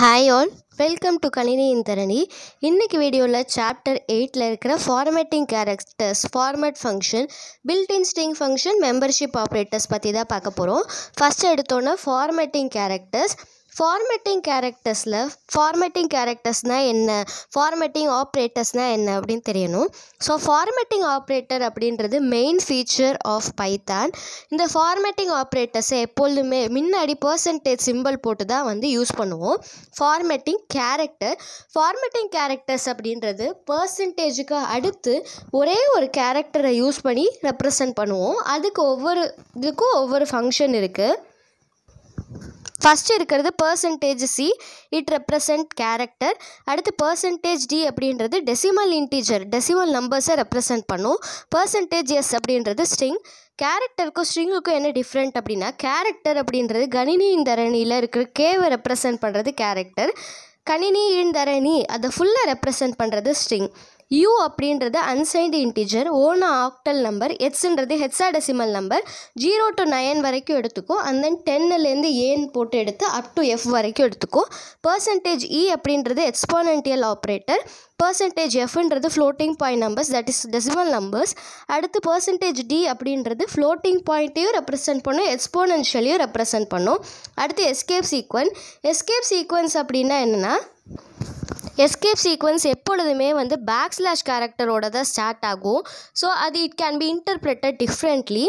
hi all welcome to கணினியின் தரணி இன்றைக்கி வீடியோவில் சாப்டர் எயிட்டில் இருக்கிற formatting characters format function built-in string function membership operators பற்றி தான் பார்க்க போகிறோம் ஃபஸ்ட்டு எடுத்தோன்னே ஃபார்மேட்டிங் கேரக்டர்ஸ் ஃபார்மேட்டிங் கேரக்டர்ஸில் ஃபார்மேட்டிங் கேரக்டர்ஸ்னால் என்ன ஃபார்மேட்டிங் ஆப்ரேட்டர்ஸ்னால் என்ன அப்படின்னு தெரியணும் ஸோ ஃபார்மேட்டிங் ஆப்ரேட்டர் அப்படின்றது மெயின் ஃபீச்சர் ஆஃப் பைத்தான் இந்த ஃபார்மேட்டிங் ஆப்ரேட்டர்ஸை எப்பொழுதுமே முன்னாடி பர்சன்டேஜ் சிம்பிள் போட்டு தான் வந்து யூஸ் பண்ணுவோம் ஃபார்மேட்டிங் கேரக்டர் ஃபார்மேட்டிங் கேரக்டர்ஸ் அப்படின்றது பர்சன்டேஜுக்கு அடுத்து ஒரே ஒரு கேரக்டரை யூஸ் பண்ணி ரெப்ரசன்ட் பண்ணுவோம் அதுக்கு ஒவ்வொரு இதுக்கும் ஒவ்வொரு ஃபங்க்ஷன் இருக்குது ஃபஸ்ட்டு இருக்கிறது percentage C it represent character அடுத்து பர்சன்டேஜ் டி அப்படின்றது டெசிமல் இன்டீஜர் டெசிமல் நம்பர்ஸை ரெப்ரசன்ட் பண்ணும் பர்சன்டேஜ் எஸ் அப்படின்றது ஸ்ட்ரிங் கேரக்டருக்கும் ஸ்ட்ரிங்குக்கும் என்ன டிஃப்ரெண்ட் அப்படின்னா கேரக்டர் அப்படின்றது கணினியின் தரணியில் இருக்கிற கேவை ரெப்ரசன்ட் பண்ணுறது கேரக்டர் கணினியின் தரணி அதை ஃபுல்லாக ரெப்ரசன்ட் பண்ணுறது ஸ்ட்ரிங் யூ அப்படின்றது அன்சைன்டு இன்டிஜர் ஓன ஆக்டல் நம்பர் ஹெட்ஸ்ன்றது hexadecimal number zero to nine வரைக்கும் எடுத்துக்கும் அண்ட் தென் டென்னுலேருந்து ஏன்னு போட்டு எடுத்து அப் டு எஃப் வரைக்கும் எடுத்துக்கும் பர்சன்டேஜ் இ e அப்படின்றது எக்ஸ்பானன்டியல் ஆப்ரேட்டர் பர்சன்டேஜ் எஃப்ன்றது floating point numbers that is decimal numbers அடுத்து பர்சன்டேஜ் டி அப்படின்றது ஃப்ளோட்டிங் பாயிண்ட்டையும் ரெப்ரசென்ட் பண்ணும் எக்ஸ்போனன்ஷியலையும் ரெப்ரசென்ட் பண்ணும் அடுத்து எஸ்கேப் சீக்வன் எஸ்கேப் சீக்வன்ஸ் அப்படின்னா என்னென்னா எஸ்கேப் சீக்வன்ஸ் எப்பொழுதுமே வந்து பேக் ஸ்லாஷ் கேரக்டரோட தான் ஸ்டார்ட் ஆகும் ஸோ அது it can be interpreted differently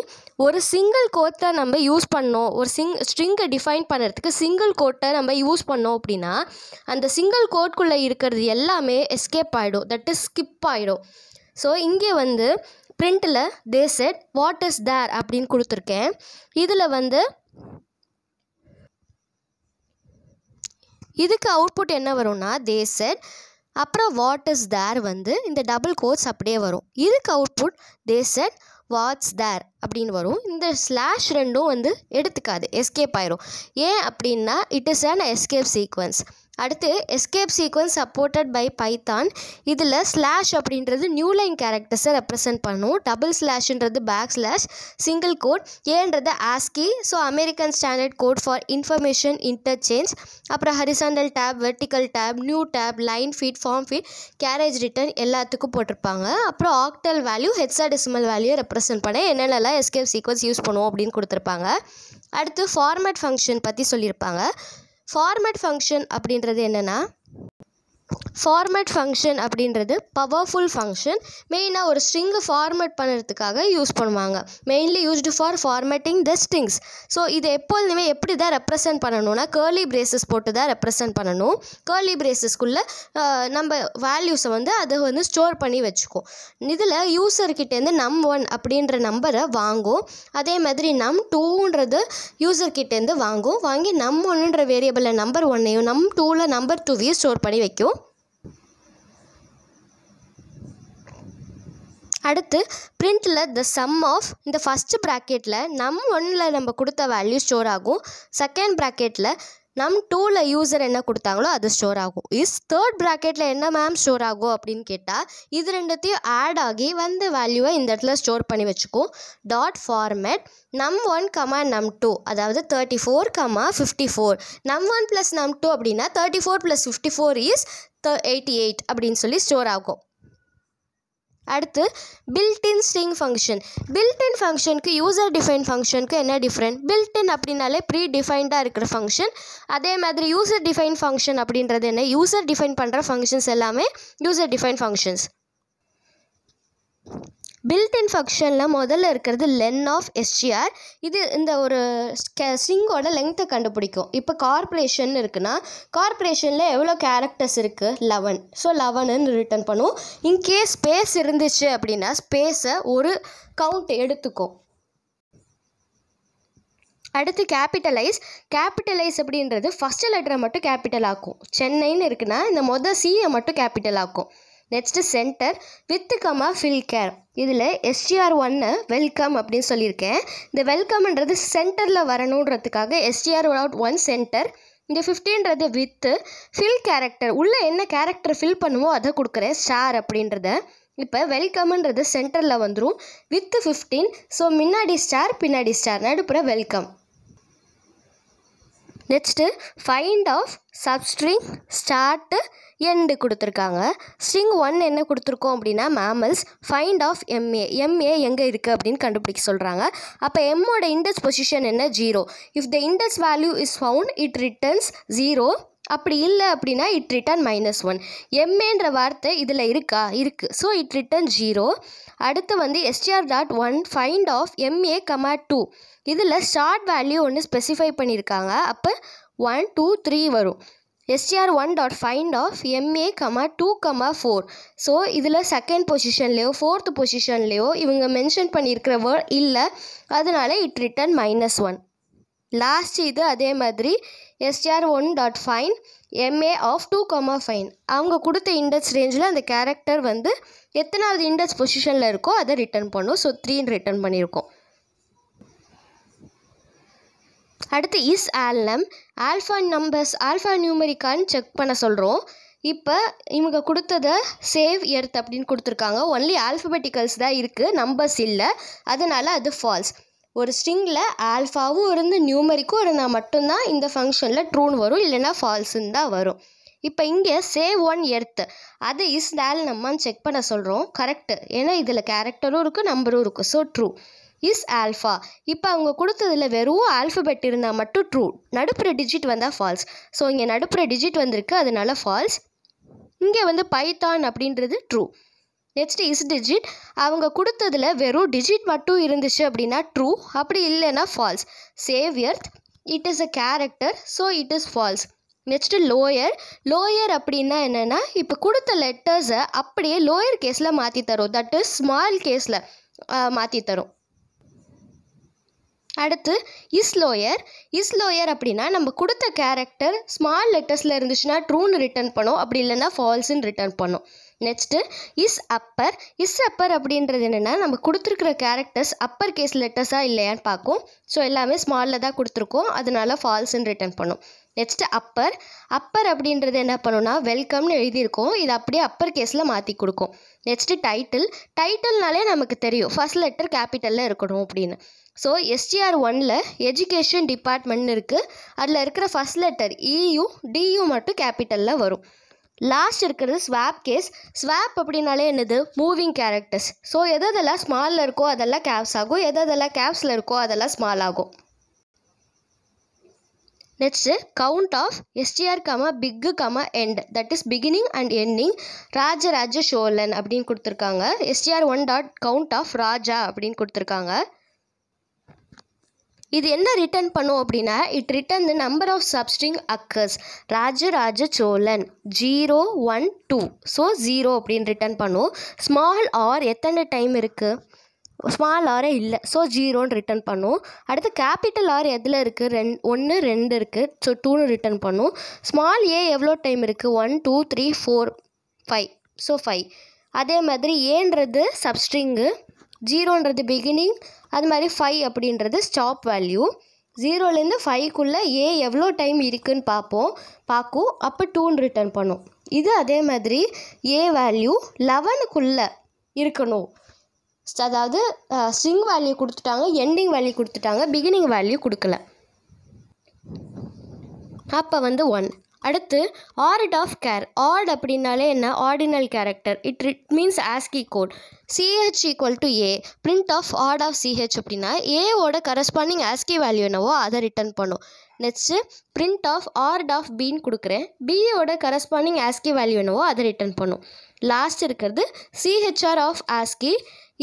ஒரு சிங்கிள் கோட்டை நம்ம யூஸ் பண்ணோம் ஒரு சிங் ஸ்ட்ரிங்கை டிஃபைன் பண்ணுறதுக்கு சிங்கிள் கோட்டை நம்ம யூஸ் பண்ணோம் அப்படின்னா அந்த சிங்கிள் கோட்குள்ளே இருக்கிறது எல்லாமே எஸ்கேப் ஆகிடும் தட் இஸ் ஸ்கிப் ஆகிடும் ஸோ இங்கே வந்து பிரிண்ட்டில் they said what is there அப்படின்னு கொடுத்துருக்கேன் இதில் வந்து இதுக்கு அவுட்புட் என்ன வரும்னா தே செட் அப்புறம் வாட் இஸ் தேர் வந்து இந்த டபுள் கோட்ஸ் அப்படியே வரும் இதுக்கு output they said what's there அப்படின்னு வரும் இந்த ஸ்லாஷ் ரெண்டும் வந்து எடுத்துக்காது எஸ்கேப் ஆயிரும் ஏன் அப்படின்னா it is and escape sequence அடுத்து escape sequence supported by Python இதில் ஸ்லாஷ் அப்படின்றது நியூ லைன் கேரக்டர்ஸை ரெப்ரசென்ட் பண்ணும் டபுள் ஸ்லாஷ்ன்றது பேக் ஸ்லாஷ் சிங்கிள் கோட் ஏன்றது ASCII so American standard code for information interchange அப்புறம் horizontal tab vertical tab new tab line feed form feed carriage return எல்லாத்துக்கும் போட்டிருப்பாங்க அப்புறம் octal value hexadecimal value represent பண்ண என்னென்னலாம் escape sequence use பண்ணுவோம் அப்படின்னு கொடுத்துருப்பாங்க அடுத்து ஃபார்மேட் ஃபங்க்ஷன் பற்றி சொல்லியிருப்பாங்க ஃபார்மேட் ஃபங்க்ஷன் அப்படின்றது என்னென்னா ஃபார்மேட் ஃபங்க்ஷன் அப்படின்றது பவர்ஃபுல் ஃபங்க்ஷன் மெயினாக ஒரு ஸ்ட்ரிங்கை ஃபார்மேட் பண்ணுறதுக்காக யூஸ் பண்ணுவாங்க mainly used for formatting the strings so இது எப்பொழுதுமே எப்படி தான் ரெப்ரசென்ட் பண்ணணும்னா கேர்லி பிரேசஸ் போட்டு தான் ரெப்ரசென்ட் பண்ணணும் கேர்லி பிரேசஸ்க்குள்ளே நம்ம வேல்யூஸை வந்து அதை வந்து ஸ்டோர் பண்ணி வச்சுக்கும் இதில் யூசர்கிட்டேருந்து நம் ஒன் அப்படின்ற நம்பரை வாங்கும் அதே மாதிரி நம் டூன்றது யூசர்கிட்டேருந்து வாங்கும் வாங்கி நம் ஒன்றுன்ற வேரியபிளில் நம்பர் ஒன்னையும் நம் டூவில் நம்பர் டூவையும் ஸ்டோர் பண்ணி வைக்கும் அடுத்து பிரிண்டில் த சம் ஆஃப் இந்த ஃபஸ்ட்டு ப்ராக்கெட்டில் நம் ஒன்னில் நம்ம கொடுத்த வேல்யூ ஸ்டோர் ஆகும் செகண்ட் ப்ராக்கெட்டில் நம் டூவில் யூசர் என்ன கொடுத்தாங்களோ அது ஸ்டோர் ஆகும் இஸ் தேர்ட் ப்ராக்கெட்டில் என்ன மேம் ஸ்டோர் ஆகும் அப்படின்னு கேட்டால் இது ரெண்டுத்தையும் ஆட் ஆகி வந்த வேல்யூவை இந்த இடத்துல ஸ்டோர் பண்ணி வச்சுக்கும் dot format num one comma num two அதாவது thirty four comma fifty four num one plus num two அப்படின்னா thirty four plus fifty four is the eighty eight அப்படின்னு சொல்லி ஸ்டோர் ஆகும் அடுத்து பில்டின் ஸ்ட்ரிங் ஃபங்க்ஷன் பில்டின் ஃபங்க்ஷனுக்கு user define ஃபங்க்ஷனுக்கு என்ன different built-in அப்படின்னாலே ப்ரீ டிஃபைண்டாக இருக்கிற ஃபங்க்ஷன் அதே மாதிரி யூசர் டிஃபைன் ஃபங்க்ஷன் அப்படின்றது என்ன யூசர் டிஃபைன் பண்ணுற ஃபங்க்ஷன்ஸ் எல்லாமே யூசர் டிஃபைன் ஃபங்க்ஷன்ஸ் இன் ஃபங்க்ஷனில் முதல்ல இருக்கிறது லென் ஆஃப் எஸ்டிஆர் இது இந்த ஒரு ஸ்ட்ரிங்கோட லென்த்தை கண்டுபிடிக்கும் இப்போ கார்பரேஷன் இருக்குன்னா கார்பரேஷனில் எவ்வளோ கேரக்டர்ஸ் இருக்குது லெவன் ஸோ லெவனுன்னு ரிட்டர்ன் பண்ணுவோம் இன்கேஸ் ஸ்பேஸ் இருந்துச்சு அப்படின்னா ஸ்பேஸை ஒரு கவுண்ட் எடுத்துக்கும் அடுத்து கேபிட்டலைஸ் கேபிட்டலைஸ் அப்படின்றது ஃபஸ்ட்டு லெட்டரை மட்டும் கேபிட்டல் ஆக்கும் சென்னைன்னு இருக்குன்னா இந்த மொதல் சியை மட்டும் கேபிட்டல் ஆக்கும் next center width comma fill char இதில் எஸ்டிஆர் ஒன்னு வெல்கம் அப்படின்னு சொல்லியிருக்கேன் இந்த வெல்கம்ன்றது சென்டரில் வரணுன்றதுக்காக எஸ்டிஆர் அவுட் ஒன் சென்டர் இந்த ஃபிஃப்டின்றது வித்து ஃபில் கேரக்டர் உள்ளே என்ன கேரக்டர் ஃபில் பண்ணுவோ அதை கொடுக்குறேன் ஸ்டார் அப்படின்றத இப்போ வெல்கம்ன்றது சென்டரில் வந்துடும் வித்து ஃபிஃப்டீன் ஸோ முன்னாடி ஸ்டார் பின்னாடி ஸ்டார் நடுப்புற welcome next find of substring start end கொடுத்துருக்காங்க ஸ்ட்ரிங் ஒன் என்ன கொடுத்துருக்கோம் அப்படின்னா mammals find of M A M A எங்கே இருக்குது அப்படின்னு கண்டுபிடிக்க சொல்கிறாங்க அப்போ எம்மோட இண்டஸ் பொசிஷன் என்ன zero if the index value is found it returns zero அப்படி இல்லை அப்படின்னா இட் ரிட்டன் மைனஸ் ஒன் எம்ஏன்ற வார்த்தை இதில் இருக்கா இருக்குது ஸோ இட் ரிட்டன் ஜீரோ அடுத்து வந்து STR dot one find of M A comma two இதில் ஸ்டார்ட் வேல்யூ ஒன்று ஸ்பெசிஃபை பண்ணியிருக்காங்க அப்போ ஒன் டூ த்ரீ வரும் STR one dot find of M A comma two comma four so இதில் செகண்ட் பொசிஷன்லேயோ ஃபோர்த் பொசிஷன்லேயோ இவங்க மென்ஷன் பண்ணியிருக்கிற வேர்ட் இல்லை அதனால it return minus one last இது அதே மாதிரி STR one dot find M A of two comma find அவங்க கொடுத்த இண்டெக்ஸ் ரேஞ்சில் அந்த கேரக்டர் வந்து எத்தனாவது இண்டெக்ஸ் பொசிஷனில் இருக்கோ அதை ரிட்டர்ன் பண்ணும் ஸோ த்ரீன்னு ரிட்டர்ன் பண்ணியிருக்கோம் அடுத்து is alnum alpha numbers alpha நியூமரிக்கான்னு செக் பண்ண சொல்கிறோம் இப்போ இவங்க கொடுத்ததை சேவ் எர்த் அப்படின்னு கொடுத்துருக்காங்க ஒன்லி ஆல்ஃபபெட்டிக்கல்ஸ் தான் இருக்குது நம்பர்ஸ் இல்லை அதனால் அது ஃபால்ஸ் ஒரு ஸ்ட்ரிங்கில் ஆல்ஃபாவும் இருந்து நியூமரிக்கும் இருந்தால் மட்டும்தான் இந்த ஃபங்க்ஷனில் ட்ரூன்னு வரும் இல்லைனா ஃபால்ஸுன்னு தான் வரும் இப்போ இங்கே சேவ் ஒன் எர்த் அது இஸ் டேல் நம்மான்னு செக் பண்ண சொல்கிறோம் கரெக்டு ஏன்னா இதில் கேரக்டரும் இருக்குது நம்பரும் இருக்குது ஸோ ட்ரூ இஸ் ஆல்ஃபா இப்போ அவங்க கொடுத்ததில் வெறும் ஆல்ஃபபெட் இருந்தால் மட்டும் ட்ரூ நடுப்புற டிஜிட் வந்தால் ஃபால்ஸ் ஸோ இங்கே நடுப்புற டிஜிட் வந்திருக்கு அதனால ஃபால்ஸ் இங்கே வந்து பைத்தான் அப்படின்றது ட்ரூ நெக்ஸ்ட் இஸ் டிஜிட் அவங்க கொடுத்ததில் வெறும் டிஜிட் மட்டும் இருந்துச்சு அப்படின்னா ட்ரூ அப்படி இல்லைன்னா false save it is a character so it is false next lower lower அப்படின்னா என்னென்னா இப்போ கொடுத்த லெட்டர்ஸை அப்படியே லோயர் கேஸில் மாற்றி தரும் தட் இஸ் ஸ்மால் கேஸில் மாற்றி தரும் அடுத்து இஸ் லோயர் இஸ் லோயர் அப்படின்னா நம்ம கொடுத்த கேரக்டர் ஸ்மால் லெட்டர்ஸில் இருந்துச்சுன்னா ட்ரூன்னு ரிட்டர்ன் பண்ணோம் அப்படி இல்லைன்னா ஃபால்ஸுன்னு ரிட்டர்ன் பண்ணோம் next is upper is upper அப்படின்றது என்னென்னா நம்ம கொடுத்துருக்குற கேரக்டர்ஸ் அப்பர் கேஸ் லெட்டர்ஸாக இல்லையான்னு பார்க்கும் ஸோ எல்லாமே ஸ்மாலில் தான் கொடுத்துருக்கோம் அதனால ஃபால்ஸ்ன்னு ரிட்டர்ன் பண்ணும் நெக்ஸ்ட்டு அப்பர் அப்பர் அப்படின்றது என்ன பண்ணுன்னா வெல்கம்னு எழுதியிருக்கோம் இது அப்படியே அப்பர் கேஸில் மாற்றி கொடுக்கும் நெக்ஸ்ட்டு டைட்டில் டைட்டில்னாலே நமக்கு தெரியும் ஃபஸ்ட் லெட்டர் கேபிட்டலில் இருக்கணும் அப்படின்னு ஸோ எஸ்டிஆர் ஒனில் எஜுகேஷன் டிபார்ட்மெண்ட்னு இருக்குது அதில் இருக்கிற ஃபஸ்ட் லெட்டர் இயு டியு மட்டும் கேபிட்டலில் வரும் லாஸ்ட் இருக்கிறது ஸ்வாப் கேஸ் ஸ்வாப் அப்படின்னாலே என்னது மூவிங் கேரக்டர்ஸ் ஸோ எதெல்லாம் ஸ்மாலில் இருக்கோ அதெல்லாம் கேப்ஸ் ஆகும் எதெல்லாம் கேப்ஸில் இருக்கோ அதெல்லாம் ஸ்மால் ஆகும் next count of STR comma beg comma end that is beginning and ending Rajaraja Cholan அப்படின்னு கொடுத்துருக்காங்க STR one dot count of Raja அப்படின்னு கொடுத்துருக்காங்க இது என்ன ரிட்டர்ன் பண்ணும் அப்படின்னா it return the number of substring occurs Rajaraja Cholan zero one two so zero அப்படின்னு return பண்ணும் ஸ்மால் ஆர் எத்தனை டைம் இருக்குது ஸ்மால் ஆரே இல்லை ஸோ ஜீரோன்னு ரிட்டர்ன் பண்ணும் அடுத்து கேபிட்டல் ஆர் எதில் இருக்குது ரெண் ஒன்று ரெண்டு இருக்குது ஸோ டூன்னு ரிட்டர்ன் பண்ணும் ஸ்மால் ஏ எவ்வளோ டைம் இருக்குது one two three four five so five அதே மாதிரி ஏன்றது சப்ஸ்ட்ரிங்கு ஜீரோன்றது பிகினிங் அது மாதிரி ஃபைவ் அப்படின்றது ஸ்டாப் வேல்யூ ஜீரோலேருந்து ஃபைவ்க்குள்ளே ஏ எவ்வளோ டைம் இருக்குதுன்னு பார்ப்போம் பார்க்கும் அப்போ டூன்னு ரிட்டர்ன் பண்ணும் இது அதே மாதிரி ஏ வேல்யூ லெவனுக்குள்ளே இருக்கணும் அதாவது ஸ்ட்ரிங் வேல்யூ கொடுத்துட்டாங்க எண்டிங் வேல்யூ கொடுத்துட்டாங்க பிகினிங் வேல்யூ கொடுக்கல அப்போ வந்து ஒன் அடுத்து ஆர்ட் ஆஃப் கேர் ஆர்ட் அப்படின்னாலே என்ன ordinal character it it means ASCII code CH equal to A print of ord of CH அப்படின்னா ஏவோட கரஸ்பாண்டிங் ஆஸ்கி வேல்யூ என்னவோ அதை ரிட்டர்ன் பண்ணும் next print of ord of பின்னு கொடுக்குறேன் பியோட கரஸ்பாண்டிங் ஆஸ்கி வேல்யூ என்னவோ அதை ரிட்டர்ன் பண்ணும் லாஸ்ட் இருக்கிறது சிஹெச்ஆர் ஆஃப் ஆஸ்கி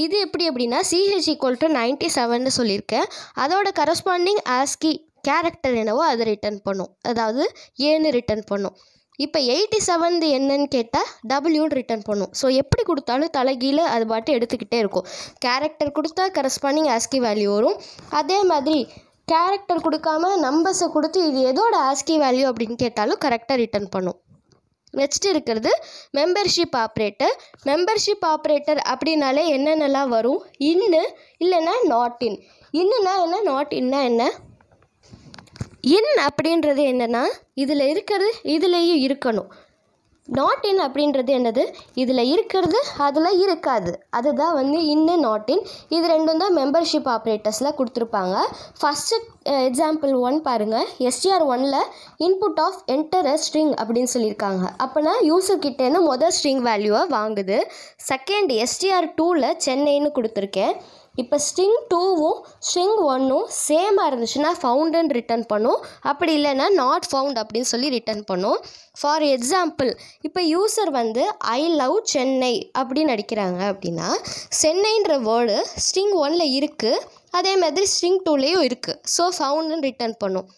இது எப்படி அப்படின்னா சிஹெச் ஈக்குவல் டு நைன்ட்டி செவன்னு சொல்லியிருக்கேன் அதோட கரஸ்பாண்டிங் ஆஸ்கி கேரக்டர் என்னவோ அதை ரிட்டர்ன் பண்ணும் அதாவது ஏன்னு ரிட்டர்ன் பண்ணும் இப்போ எயிட்டி செவன்து என்னன்னு கேட்டால் டபுள்யூன்னு ரிட்டர்ன் பண்ணும் ஸோ எப்படி கொடுத்தாலும் தலைகீழ அது பாட்டு எடுத்துக்கிட்டே இருக்கும் கேரக்டர் கொடுத்தா கரஸ்பாண்டிங் ஆஸ்கி வேல்யூ வரும் அதே மாதிரி கேரக்டர் கொடுக்காம நம்பர்ஸை கொடுத்து இது எதோட ஆஸ்கி வேல்யூ அப்படின்னு கேட்டாலும் கரெக்டாக ரிட்டர்ன் பண்ணும் நெக்ஸ்ட் இருக்கிறது மெம்பர்ஷிப் ஆப்ரேட்டர் மெம்பர்ஷிப் ஆப்ரேட்டர் அப்படின்னாலே என்னென்னலாம் வரும் இன்னு இல்லைன்னா நாட் இன் இன்னுன்னா என்ன நாட் இன்னா என்ன இன் அப்படின்றது என்னென்னா இதில் இருக்கிறது இதுலேயும் இருக்கணும் நாட் இன் அப்படின்றது என்னது இதில் இருக்கிறது அதில் இருக்காது அதுதான் வந்து இன்னு நாட் இன் இது ரெண்டும் தான் மெம்பர்ஷிப் ஆப்ரேட்டர்ஸில் கொடுத்துருப்பாங்க ஃபஸ்ட்டு எக்ஸாம்பிள் ஒன் பாருங்கள் எஸ்டிஆர் ஒனில் input of enter a string அப்படின்னு சொல்லியிருக்காங்க அப்போனா யூசர் கிட்டேருந்து மொதல் ஸ்ட்ரிங் வேல்யூவை வாங்குது செகண்ட் எஸ்டிஆர் டூவில் சென்னைன்னு கொடுத்துருக்கேன் இப்போ ஸ்ட்ரிங் டூவும் ஸ்ட்ரிங் ஒன்னும் சேமாக இருந்துச்சுன்னா ஃபவுண்டுன்னு ரிட்டர்ன் பண்ணும் அப்படி இல்லைன்னா நாட் ஃபவுண்ட் அப்படின்னு சொல்லி ரிட்டர்ன் பண்ணும் ஃபார் எக்ஸாம்பிள் இப்போ யூசர் வந்து ஐ லவ் சென்னை அப்படின்னு நடிக்கிறாங்க அப்படின்னா சென்னைன்ற வேர்டு ஸ்ட்ரிங் ஒனில் இருக்குது அதே மாதிரி ஸ்ட்ரிங் டூலேயும் இருக்குது ஸோ ஃபவுண்டுன்னு ரிட்டர்ன் பண்ணும்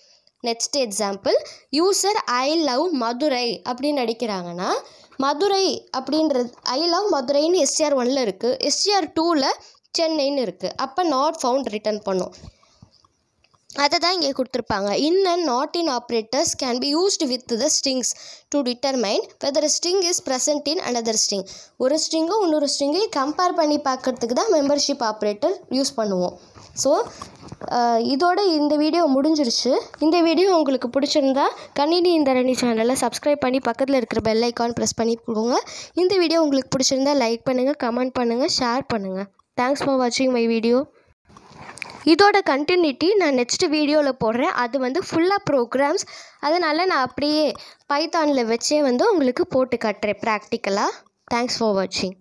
next example user I love Madurai அப்படின்னு நடிக்கிறாங்கன்னா மதுரை அப்படின்றது ஐ லவ் மதுரைன்னு எஸ்டிஆர் ஒனில் இருக்குது எஸ்டிஆர் டூவில் சென்னைன்னு இருக்குது அப்போ நாட் ஃபவுண்ட் ரிட்டர்ன் பண்ணும் அதை தான் இங்கே கொடுத்துருப்பாங்க in not in operators can be used with the strings to determine whether string is present in another string ஒரு ஸ்ட்ரிங்கும் இன்னொரு ஸ்ட்ரிங்கையும் கம்பேர் பண்ணி பார்க்குறதுக்கு தான் மெம்பர்ஷிப் ஆப்ரேட்டர் யூஸ் பண்ணுவோம் ஸோ இதோட இந்த வீடியோ முடிஞ்சிருச்சு இந்த வீடியோ உங்களுக்கு பிடிச்சிருந்தா கணினி இந்த ரணி சேனலை சப்ஸ்கிரைப் பண்ணி பக்கத்தில் இருக்கிற பெல் ஐக்கான் ப்ரெஸ் பண்ணி கொடுங்க இந்த வீடியோ உங்களுக்கு பிடிச்சிருந்தா லைக் பண்ணுங்கள் கமெண்ட் பண்ணுங்கள் ஷேர் பண்ணுங்கள் தேங்க்ஸ் ஃபார் வாட்சிங் மை வீடியோ இதோட கண்டினியூட்டி நான் நெக்ஸ்ட் வீடியோவில் போடுறேன் அது வந்து ஃபுல்லாக ப்ரோக்ராம்ஸ் அதனால் நான் அப்படியே பைத்தானில் வச்சே வந்து உங்களுக்கு போட்டு காட்டுறேன் ப்ராக்டிக்கலாக தேங்க்ஸ் ஃபார் வாட்சிங்